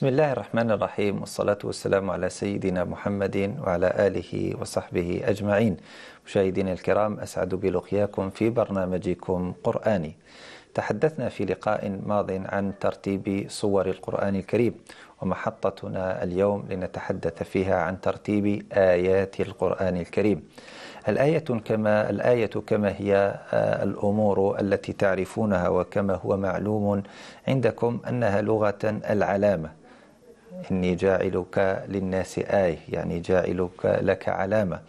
بسم الله الرحمن الرحيم والصلاة والسلام على سيدنا محمد وعلى آله وصحبه أجمعين مشاهدينا الكرام أسعد بلقياكم في برنامجكم قرآني تحدثنا في لقاء ماض عن ترتيب صور القرآن الكريم ومحطتنا اليوم لنتحدث فيها عن ترتيب آيات القرآن الكريم الآية كما الآية كما هي آه، الأمور التي تعرفونها وكما هو معلوم عندكم أنها لغة العلامة إني جاعلك للناس آية يعني جاعلك لك علامة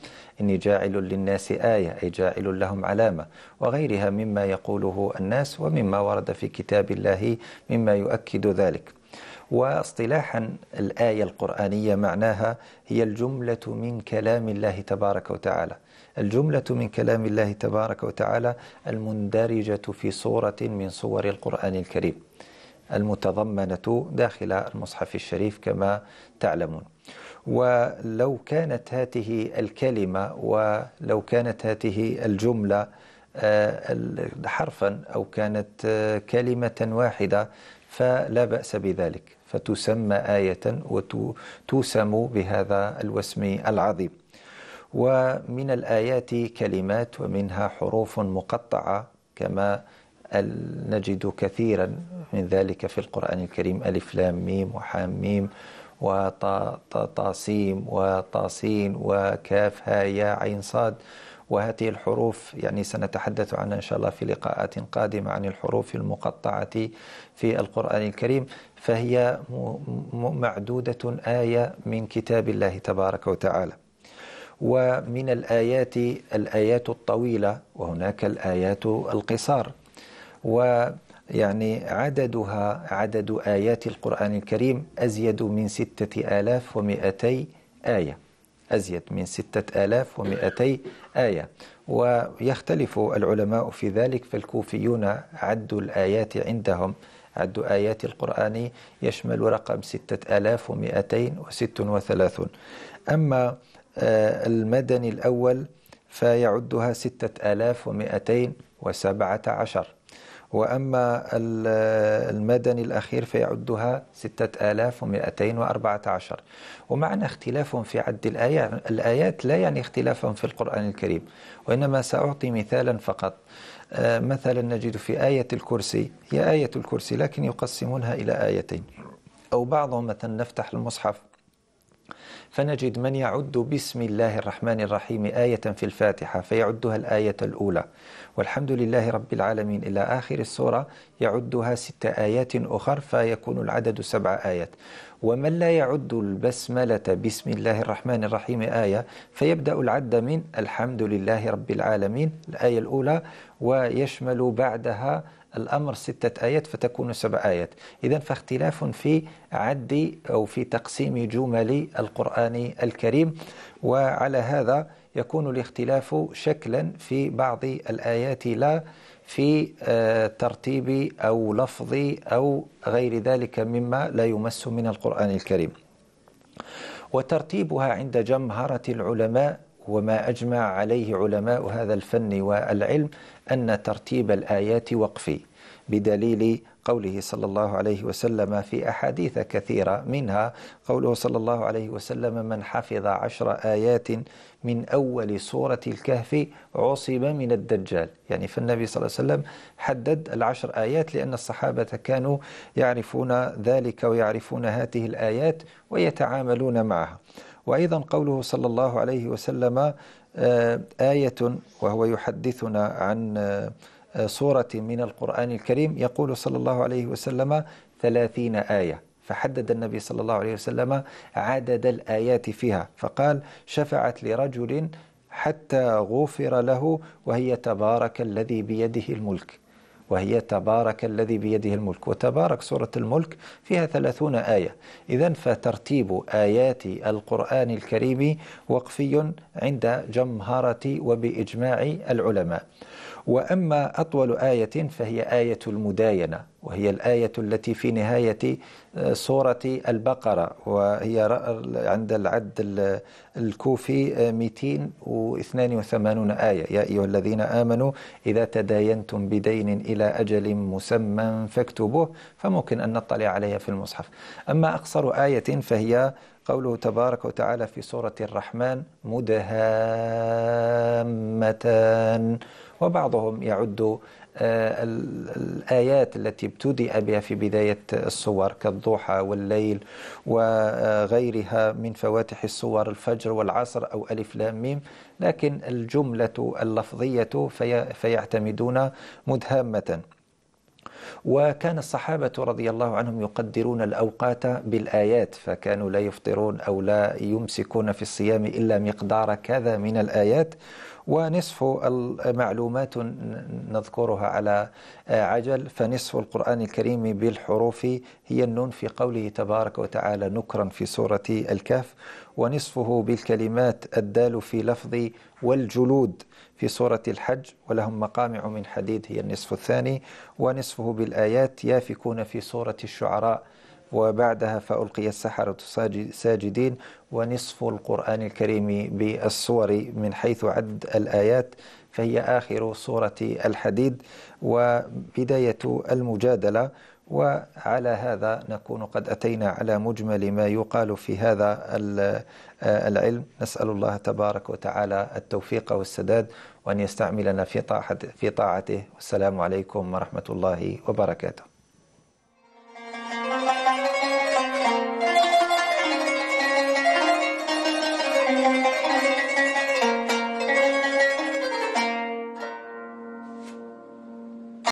إني جاعل للناس آية أي جاعل لهم علامة وغيرها مما يقوله الناس ومما ورد في كتاب الله مما يؤكد ذلك واصطلاحا الآية القرآنية معناها هي الجملة من كلام الله تبارك وتعالى الجملة من كلام الله تبارك وتعالى المندرجة في صورة من صور القرآن الكريم المتضمنة داخل المصحف الشريف كما تعلمون ولو كانت هذه الكلمة ولو كانت هذه الجملة آه، حرفا أو كانت آه، كلمة واحدة فلا بأس بذلك فتسمى آية وتسم بهذا الوسم العظيم ومن الآيات كلمات ومنها حروف مقطعة كما نجد كثيرا من ذلك في القرآن الكريم ألف لام ميم وحام ميم وطاسيم وطاسين وكاف ها يا عين صاد وهذه الحروف يعني سنتحدث عنها إن شاء الله في لقاءات قادمة عن الحروف المقطعة في القرآن الكريم فهي معدودة آية من كتاب الله تبارك وتعالى ومن الآيات الآيات الطويلة وهناك الآيات القصار و يعني عددها عدد آيات القرآن الكريم أزيد من ستة آلاف ومئتي آية أزيد من ستة آلاف ومئتي آية ويختلف العلماء في ذلك فالكوفيون عدوا الآيات عندهم عد آيات القرآن يشمل رقم ستة آلاف ومئتين وست وثلاثون أما آه، المدني الأول فيعدها ستة آلاف ومئتين وسبعة عشر وأما المدني الأخير فيعدها 6214 ومعنى اختلافهم في عد الآيات الآيات لا يعني اختلافهم في القرآن الكريم وإنما سأعطي مثالا فقط آه، مثلا نجد في آية الكرسي هي آية الكرسي لكن يقسمونها إلى آيتين أو بعضهم مثلا نفتح المصحف فنجد من يعد بسم الله الرحمن الرحيم آية في الفاتحة فيعدها الآية الأولى والحمد لله رب العالمين إلى آخر السورة يعدها ست آيات أخر فيكون العدد سبع آيات ومن لا يعد البسملة بسم الله الرحمن الرحيم آية فيبدأ العد من الحمد لله رب العالمين الآية الأولى ويشمل بعدها الأمر ستة آيات فتكون سبع آيات إذا فاختلاف في عد أو في تقسيم جمل القرآن الكريم وعلى هذا يكون الاختلاف شكلا في بعض الآيات لا في آه، ترتيب أو لفظ أو غير ذلك مما لا يمس من القرآن الكريم وترتيبها عند جمهرة العلماء وما أجمع عليه علماء هذا الفن والعلم أن ترتيب الآيات وقفي بدليل قوله صلى الله عليه وسلم في أحاديث كثيرة منها قوله صلى الله عليه وسلم من حفظ عشر آيات من أول سورة الكهف عصب من الدجال يعني فالنبي صلى الله عليه وسلم حدد العشر آيات لأن الصحابة كانوا يعرفون ذلك ويعرفون هذه الآيات ويتعاملون معها وأيضا قوله صلى الله عليه وسلم آه، آية وهو يحدثنا عن آه، سورة من القرآن الكريم يقول صلى الله عليه وسلم ثلاثين آية فحدد النبي صلى الله عليه وسلم عدد الآيات فيها فقال شفعت لرجل حتى غفر له وهي تبارك الذي بيده الملك وهي تبارك الذي بيده الملك وتبارك سورة الملك فيها ثلاثون آية إذا فترتيب آيات القرآن الكريم وقفي عند جمهرة وبإجماع العلماء وأما أطول آية فهي آية المداينة وهي الآية التي في نهاية آه، سورة البقرة وهي عند العد الكوفي 282 آه، آية يا أيها الذين آمنوا إذا تداينتم بدين إلى أجل مسمى فاكتبوه فممكن أن نطلع عليها في المصحف أما أقصر آية فهي قوله تبارك وتعالى في سورة الرحمن مدهامتان وبعضهم يعد آه، الآيات التي ابتدأ بها في بداية الصور كالضحى والليل وغيرها من فواتح الصور الفجر والعصر أو ألف لام ميم لكن الجملة اللفظية في فيعتمدون مدهامة وكان الصحابة رضي الله عنهم يقدرون الأوقات بالآيات فكانوا لا يفطرون أو لا يمسكون في الصيام إلا مقدار كذا من الآيات ونصف المعلومات نذكرها على آه، عجل فنصف القرآن الكريم بالحروف هي النون في قوله تبارك وتعالى نكرا في سورة الكهف ونصفه بالكلمات الدال في لفظ والجلود في سورة الحج ولهم مقامع من حديد هي النصف الثاني ونصفه بالآيات يافكون في سورة الشعراء وبعدها فألقي السحرة ساجدين ونصف القرآن الكريم بالصور من حيث عد الآيات فهي آخر سورة الحديد وبداية المجادلة وعلى هذا نكون قد أتينا على مجمل ما يقال في هذا آه، العلم نسأل الله تبارك وتعالى التوفيق والسداد وأن يستعملنا في طاعته والسلام عليكم ورحمة الله وبركاته